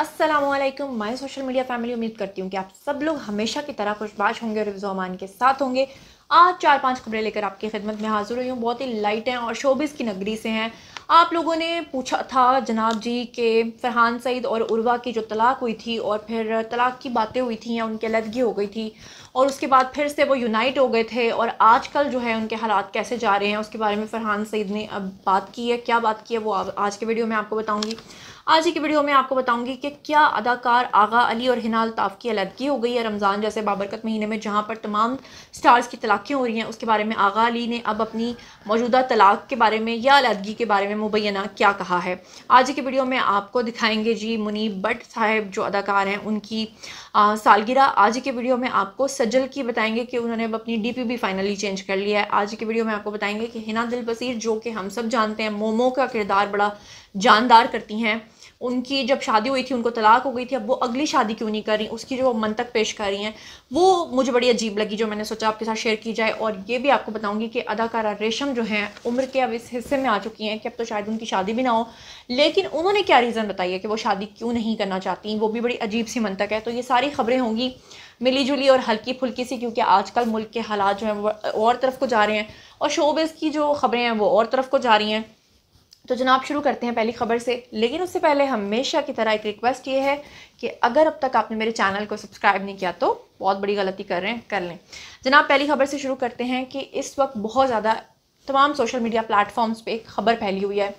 Aslam my social media family उम्मीद करती हूँ कि आप सब लोग हमेशा की तरह खुशबाश होंगे और रिजोमान के साथ होंगे आज चार पांच खबरें लेकर आपकी खिदमत में हाजिर हुई हूँ बहुत ही लाइट हैं और शोबिस की नगरी से हैं आप लोगों ने पूछा था जनाब जी के फरहान सईद और उर्वा की जो तलाक हुई थी और फिर तलाक की बातें हुई थी या उनकी अलहदगी हो गई थी और उसके बाद फिर से वो यूनाइट हो गए थे और आजकल जो है उनके हालात कैसे जा रहे हैं उसके बारे में फरहान सईद ने अब बात की है क्या बात की है वो आज के वीडियो में आपको बताऊँगी आज की वीडियो में आपको बताऊंगी कि क्या अदाकार आगा अली और हिनाल ताफ की अलहदगी हो गई है रमज़ान जैसे बाबरकत महीने में जहाँ पर तमाम स्टार्स की तलाक़ें हो रही हैं उसके बारे में आगा अली ने अब अपनी मौजूदा तलाक के बारे में या अलहदगी के बारे में मुबैना क्या कहा है आज की वीडियो में आपको दिखाएंगे जी मुनीब भट्ट साहेब जो अदाकार हैं उनकी सालगिरह आज की वीडियो में आपको सजल की बताएंगे कि उन्होंने अब अपनी डी पी भी फाइनली चेंज कर लिया है आज की वीडियो में आपको बताएंगे कि हिना दिल बसीर जो कि हम सब जानते हैं मोमो का किरदार बड़ा जानदार करती हैं उनकी जब शादी हुई थी उनको तलाक हो गई थी अब वो अगली शादी क्यों नहीं कर रही उसकी जो तक पेश कर रही हैं वो मुझे बड़ी अजीब लगी जो मैंने सोचा आपके साथ शेयर की जाए और ये भी आपको बताऊँगी कि अदाकारा रेशम जो हैं उम्र के अब इस हिस्से में आ चुकी हैं कि अब तो शायद उनकी शादी भी ना हो लेकिन उन्होंने क्या रीज़न बताई है कि वो शादी क्यों नहीं करना चाहती वो भी बड़ी अजीब सी मंतक है तो ये सारी खबरें होंगी मिली जुली और हल्की फुल्की सी क्योंकि आजकल मुल्क के हालात जो हैं वो और तरफ को जा रहे हैं और शोबिस की जो खबरें हैं वो और तरफ को जा रही हैं तो जनाब शुरू करते हैं पहली खबर से लेकिन उससे पहले हमेशा की तरह एक रिक्वेस्ट ये है कि अगर अब तक आपने मेरे चैनल को सब्सक्राइब नहीं किया तो बहुत बड़ी गलती कर रहे हैं कर लें जनाब पहली खबर से शुरू करते हैं कि इस वक्त बहुत ज़्यादा तमाम सोशल मीडिया प्लेटफॉर्म्स पे खबर फैली हुई है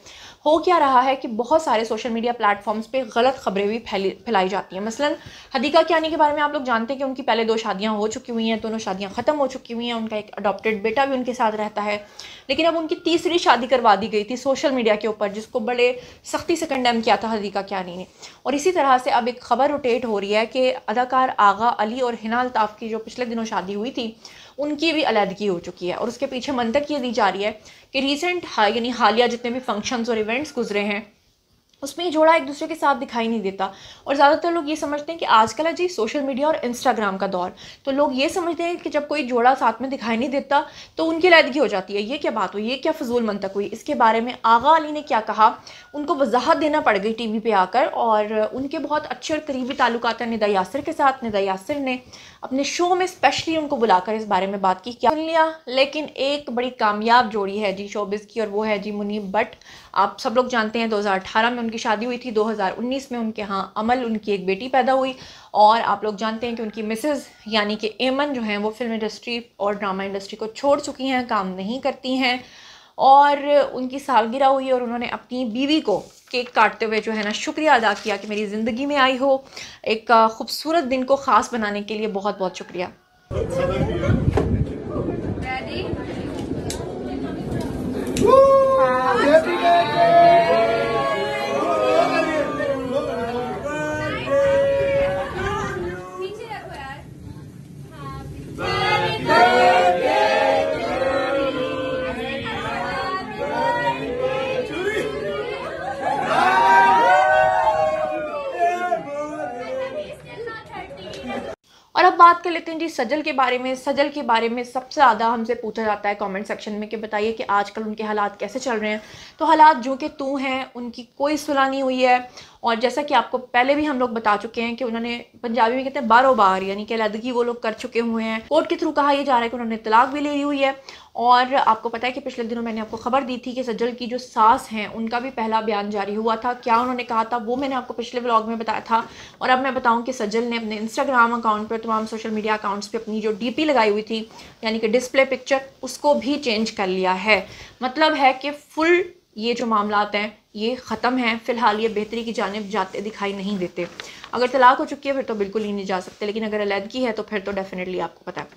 हो क्या रहा है कि बहुत सारे सोशल मीडिया प्लेटफॉर्म्स पे गलत खबरें भी फैली फैलाई जाती हैं मसलन हदीका कियानी के बारे में आप लोग जानते हैं कि उनकी पहले दो शादियां हो चुकी हुई हैं दोनों तो शादियां ख़त्म हो चुकी हुई हैं उनका एक अडॉप्टेड बेटा भी उनके साथ रहता है लेकिन अब उनकी तीसरी शादी करवा दी गई थी सोशल मीडिया के ऊपर जिसको बड़े सख्ती से कंडेम किया था हदीका क्या ने और इसी तरह से अब एक खबर रोटेट हो रही है कि अदाकार आगा अली और हिनाल ताफ की जो पिछले दिनों शादी हुई थी उनकी भी अलहदगी हो चुकी है और उसके पीछे मंतक ये दी जा रही है कि रिसेंट यानी हालिया जितने भी फंक्शंस और इवेंट्स गुजरे हैं उसमें ये जोड़ा एक दूसरे के साथ दिखाई नहीं देता और ज़्यादातर लोग ये समझते हैं कि आजकल जी सोशल मीडिया और इंस्टाग्राम का दौर तो लोग ये समझते हैं कि जब कोई जोड़ा साथ में दिखाई नहीं देता तो उनकी लैदगी हो जाती है ये क्या बात हुई ये क्या फजूल मंतक हुई इसके बारे में आगा अली ने क्या कहा उनको वजाहत देना पड़ गई टी वी आकर और उनके बहुत अच्छे और करीबी ताल्लुक हैं निदा यासर के साथ निदा यासर ने अपने शो में स्पेशली उनको बुलाकर इस बारे में बात की क्या सुन लिया लेकिन एक बड़ी कामयाब जोड़ी है जी शोबिस की और वो है जी मुनीब बट आप सब लोग जानते हैं दो में उनकी शादी हुई थी 2019 में उनके यहाँ अमल उनकी एक बेटी पैदा हुई और आप लोग जानते हैं कि उनकी मिसेज़ यानी कि एमन जो हैं वो फिल्म इंडस्ट्री और ड्रामा इंडस्ट्री को छोड़ चुकी हैं काम नहीं करती हैं और उनकी सालगिरह हुई और उन्होंने अपनी बीवी को केक काटते हुए जो है ना शुक्रिया अदा किया कि मेरी ज़िंदगी में आई हो एक खूबसूरत दिन को ख़ास बनाने के लिए बहुत बहुत शुक्रिया और अब बात कर लेते हैं जी सजल के बारे में सजल के बारे में सबसे ज़्यादा हमसे पूछा जाता है कमेंट सेक्शन में कि बताइए कि आजकल उनके हालात कैसे चल रहे हैं तो हालात जो कि तू हैं उनकी कोई सुना नहीं हुई है और जैसा कि आपको पहले भी हम लोग बता चुके हैं कि उन्होंने पंजाबी में कहते हैं बारो बार यानी कि अलहदगी वो लोग कर चुके हुए हैं कोर्ट के थ्रू कहा यह जा रहा है कि उन्होंने तलाक भी ले ली हुई है और आपको पता है कि पिछले दिनों मैंने आपको खबर दी थी कि सज्जल की जो सास हैं उनका भी पहला बयान जारी हुआ था क्या उन्होंने कहा था वो मैंने आपको पिछले ब्लॉग में बताया था और अब मैं बताऊं कि सज्जल ने अपने इंस्टाग्राम अकाउंट पर तमाम सोशल मीडिया अकाउंट्स पे अपनी जो डीपी लगाई हुई थी यानी कि डिस्प्ले पिक्चर उसको भी चेंज कर लिया है मतलब है कि फुल ये जो मामला हैं ये ख़त्म हैं फ़िलहाल ये बेहतरी की जानब जाते दिखाई नहीं देते अगर तलाक हो चुकी है फिर तो बिल्कुल ही नहीं जा सकते लेकिन अगर अलीदगी है तो फिर तो डेफ़िनेटली आपको पता है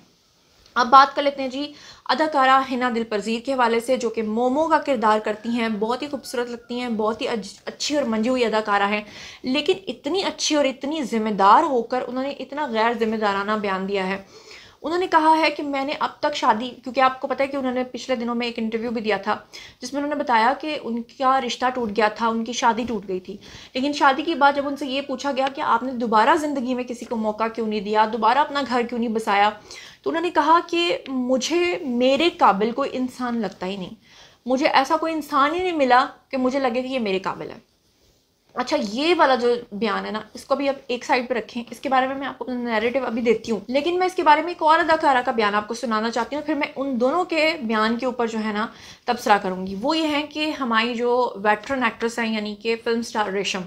अब बात कर लेते हैं जी अदाकारा हिना दिल के हवाले से जो कि मोमो का किरदार करती हैं बहुत ही खूबसूरत लगती हैं बहुत ही अच्छी और मंजी हुई अदाकारा हैं लेकिन इतनी अच्छी और इतनी ज़िम्मेदार होकर उन्होंने इतना गैर ज़िम्मेदाराना बयान दिया है उन्होंने कहा है कि मैंने अब तक शादी क्योंकि आपको पता है कि उन्होंने पिछले दिनों में एक इंटरव्यू भी दिया था जिसमें उन्होंने बताया कि उनका रिश्ता टूट गया था उनकी शादी टूट गई थी लेकिन शादी के बाद जब उनसे ये पूछा गया कि आपने दोबारा ज़िंदगी में किसी को मौका क्यों नहीं दिया दोबारा अपना घर क्यों नहीं बसाया तो उन्होंने कहा कि मुझे मेरे काबिल कोई इंसान लगता ही नहीं मुझे ऐसा कोई इंसान ही नहीं मिला कि मुझे लगे कि ये मेरे काबिल है अच्छा ये वाला जो बयान है ना इसको अभी आप एक साइड पे रखें इसके बारे में मैं आपको नैरेटिव अभी देती हूँ लेकिन मैं इसके बारे में एक और अदाकारा का बयान आपको सुनाना चाहती हूँ फिर मैं उन दोनों के बयान के ऊपर जो है ना तबसरा करूँगी वो ये है कि हमारी जो वेटरन एक्ट्रेस हैं यानी कि फिल्म स्टार रेशम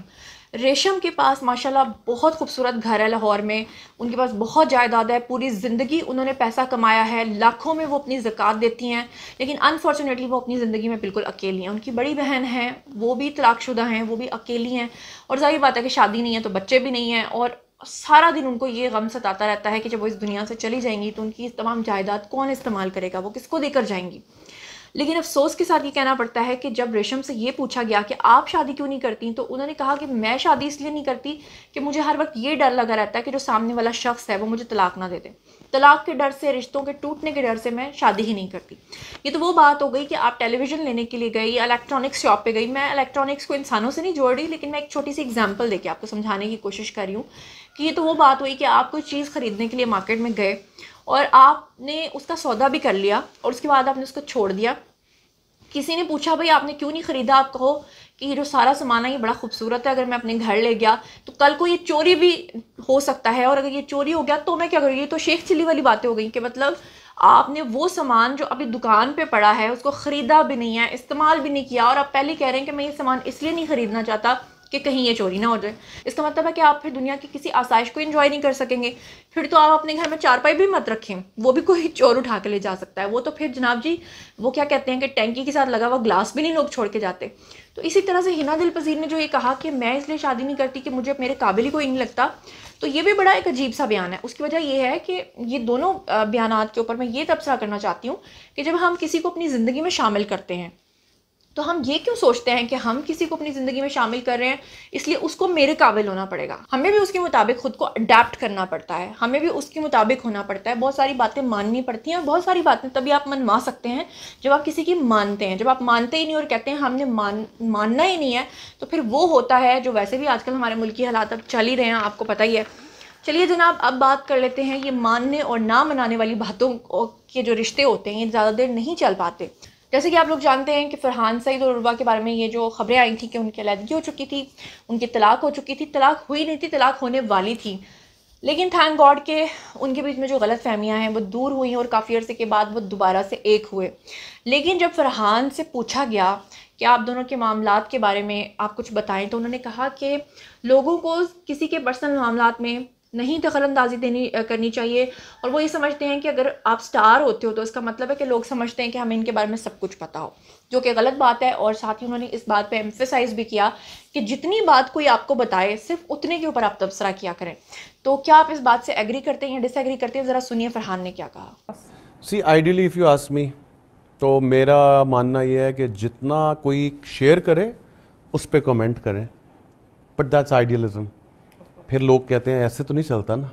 रेशम के पास माशाल्लाह बहुत खूबसूरत घर है लाहौर में उनके पास बहुत जायदाद है पूरी ज़िंदगी उन्होंने पैसा कमाया है लाखों में वो अपनी ज़क़़त देती हैं लेकिन अनफॉर्चुनेटली वो अपनी ज़िंदगी में बिल्कुल अकेली हैं उनकी बड़ी बहन है वो भी तलाकशुदा हैं वो भी अकेली हैं और जाहिर बात है कि शादी नहीं है तो बच्चे भी नहीं हैं और सारा दिन उनको ये गम सताता रहता है कि जब वो इस दुनिया से चली जाएंगी तो उनकी तमाम जायदाद कौन इस्तेमाल करेगा वो किसको देकर जाएंगी लेकिन अफसोस के साथ ये कहना पड़ता है कि जब रेशम से ये पूछा गया कि आप शादी क्यों नहीं करती तो उन्होंने कहा कि मैं शादी इसलिए नहीं करती कि मुझे हर वक्त ये डर लगा रहता है कि जो सामने वाला शख्स है वो मुझे तलाक ना दे दे तलाक के डर से रिश्तों के टूटने के डर से मैं शादी ही नहीं करती ये तो वो बात हो गई कि आप टेलीविज़न लेने के लिए गई इलेक्ट्रॉनिक्स शॉप पे गई मैं इलेक्ट्रॉनिक्स को इंसानों से नहीं जोड़ रही लेकिन मैं एक छोटी सी एग्जांपल देके आपको समझाने की कोशिश कर रही हूँ कि ये तो वो बात हुई कि आप कोई चीज़ ख़रीदने के लिए मार्केट में गए और आपने उसका सौदा भी कर लिया और उसके बाद आपने उसको छोड़ दिया किसी ने पूछा भाई आपने क्यों नहीं ख़रीदा आप कहो कि जो सारा सामान है ये बड़ा खूबसूरत है अगर मैं अपने घर ले गया तो कल को ये चोरी भी हो सकता है और अगर ये चोरी हो गया तो मैं क्या करूँगी तो शेख चिल्ली वाली बातें हो गई कि मतलब आपने वो सामान जो अभी दुकान पे पड़ा है उसको ख़रीदा भी नहीं है इस्तेमाल भी नहीं किया और आप पहले कह रहे हैं कि मैं ये सामान इसलिए नहीं ख़रीदना चाहता कि कहीं ये चोरी ना हो जाए इसका मतलब है कि आप फिर दुनिया की किसी आसाइश को इन्जॉय नहीं कर सकेंगे फिर तो आप अपने घर में चारपाई भी मत रखें वो भी कोई चोर उठा के ले जा सकता है वो तो फिर जनाब जी वो क्या कहते हैं कि टैंकी के साथ लगा हुआ ग्लास भी नहीं लोग छोड़ के जाते तो इसी तरह से हिना दिल पजीर ने जो ये कहा कि मैं इसलिए शादी नहीं करती कि मुझे मेरे काबिल ही कोई नहीं लगता तो ये भी बड़ा एक अजीब सा बयान है उसकी वजह यह है कि ये दोनों बयान के ऊपर मैं ये तबसरा करना चाहती हूँ कि जब हम किसी को अपनी ज़िंदगी में शामिल करते हैं तो हम ये क्यों सोचते हैं कि हम किसी को अपनी ज़िंदगी में शामिल कर रहे हैं इसलिए उसको मेरे काबिल होना पड़ेगा हमें भी उसके मुताबिक खुद को अडेप्ट करना पड़ता है हमें भी उसके मुताबिक होना पड़ता है बहुत सारी बातें माननी पड़ती हैं और बहुत सारी बातें तभी आप मनवा सकते हैं जब आप किसी की मानते हैं जब आप मानते ही नहीं और कहते हैं हमने मान मानना ही नहीं है तो फिर वो होता है जो वैसे भी आजकल हमारे मुल्क की हालात अब चल ही रहे हैं आपको पता ही है चलिए जनाब अब बात कर लेते हैं ये मानने और ना मनाने वाली बातों के जो रिश्ते होते हैं ये ज़्यादा देर नहीं चल पाते जैसे कि आप लोग जानते हैं कि फरहान सईद और उर्वा के बारे में ये जो खबरें आई थी कि उनकी अलहदगी हो चुकी थी उनकी तलाक हो चुकी थी तलाक हुई नहीं थी तलाक होने वाली थी लेकिन थैंक गॉड के उनके बीच में जो गलत फहमियाँ हैं वो दूर हुई और काफ़ी अर्से के बाद वो दोबारा से एक हुए लेकिन जब फरहान से पूछा गया कि आप दोनों के मामला के बारे में आप कुछ बताएं तो उन्होंने कहा कि लोगों को किसी के पर्सनल मामला में नहीं दखल अंदाजी देनी करनी चाहिए और वो ये समझते हैं कि अगर आप स्टार होते हो तो इसका मतलब है कि लोग समझते हैं कि हमें इनके बारे में सब कुछ पता हो जो कि गलत बात है और साथ ही उन्होंने इस बात पे एम्फेसाइज भी किया कि जितनी बात कोई आपको बताए सिर्फ उतने के ऊपर आप तबसरा किया करें तो क्या आप इस बात से एग्री करते हैं या डिसएग्री करते हैं ज़रा सुनिए फरहान ने क्या कहा see ideally if you ask me मी तो मेरा मानना यह है कि जितना कोई शेयर करे उस पर कमेंट करें बट दैट्स आइडियलिज्म फिर लोग कहते हैं ऐसे तो नहीं चलता ना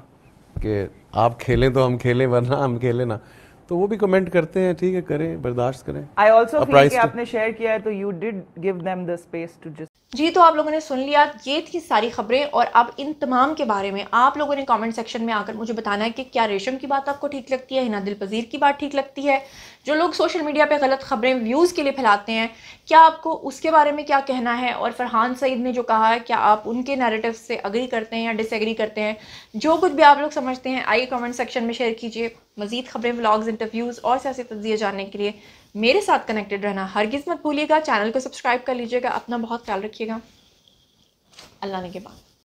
कि आप खेलें तो हम खेलें वरना हम खेलें ना तो वो भी कमेंट करते हैं ठीक है करें बर्दाश्त करें आई ऑल्सो आपने शेयर किया है तो you did give them the space to जी तो आप लोगों ने सुन लिया ये थी सारी खबरें और अब इन तमाम के बारे में आप लोगों ने कमेंट सेक्शन में आकर मुझे बताना है कि क्या रेशम की बात आपको ठीक लगती है हिना दिल पजीर की बात ठीक लगती है जो लोग सोशल मीडिया पे गलत खबरें व्यूज़ के लिए फैलाते हैं क्या आपको उसके बारे में क्या कहना है और फरहान सईद ने जो कहा है क्या आप उनके नेरेटिव से अग्री करते हैं या डिसएग्री करते हैं जो कुछ भी आप लोग समझते हैं आइए कमेंट सेक्शन में शेयर कीजिए मजीद खबरें ब्लॉग्स इंटरव्यूज़ और सियासी तजिए जानने के लिए मेरे साथ कनेक्टेड रहना हर किस्मत भूलिएगा चैनल को सब्सक्राइब कर लीजिएगा अपना बहुत ख्याल रखिएगा अल्लाह ने के बाद